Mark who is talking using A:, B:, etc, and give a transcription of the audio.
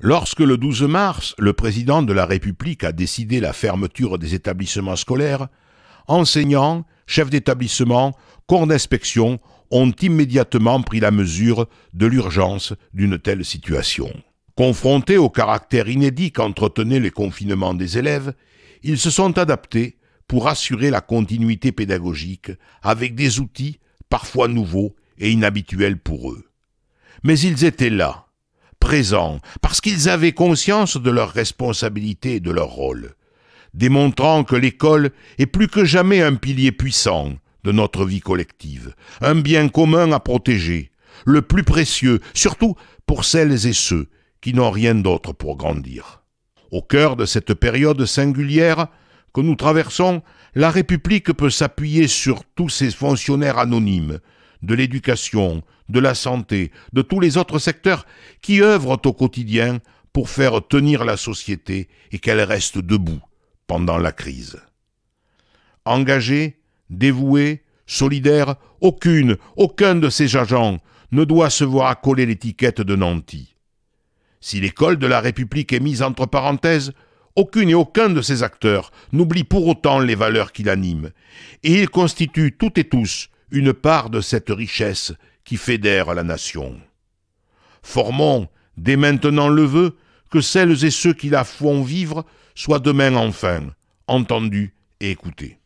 A: Lorsque le 12 mars, le président de la République a décidé la fermeture des établissements scolaires, enseignants, chefs d'établissement, corps d'inspection ont immédiatement pris la mesure de l'urgence d'une telle situation. Confrontés au caractère inédit qu'entretenaient les confinements des élèves, ils se sont adaptés pour assurer la continuité pédagogique avec des outils parfois nouveaux et inhabituels pour eux. Mais ils étaient là, parce qu'ils avaient conscience de leurs responsabilités et de leur rôle, démontrant que l'école est plus que jamais un pilier puissant de notre vie collective, un bien commun à protéger, le plus précieux, surtout pour celles et ceux qui n'ont rien d'autre pour grandir. Au cœur de cette période singulière que nous traversons, la République peut s'appuyer sur tous ses fonctionnaires anonymes, de l'éducation, de la santé, de tous les autres secteurs qui œuvrent au quotidien pour faire tenir la société et qu'elle reste debout pendant la crise. Engagés, dévoués, solidaires, aucune, aucun de ces agents ne doit se voir accoler l'étiquette de Nanti. Si l'école de la République est mise entre parenthèses, aucune et aucun de ces acteurs n'oublie pour autant les valeurs qui l'animent, et ils constituent toutes et tous une part de cette richesse qui fédère la nation. Formons, dès maintenant le vœu, que celles et ceux qui la font vivre soient demain enfin entendus et écoutés.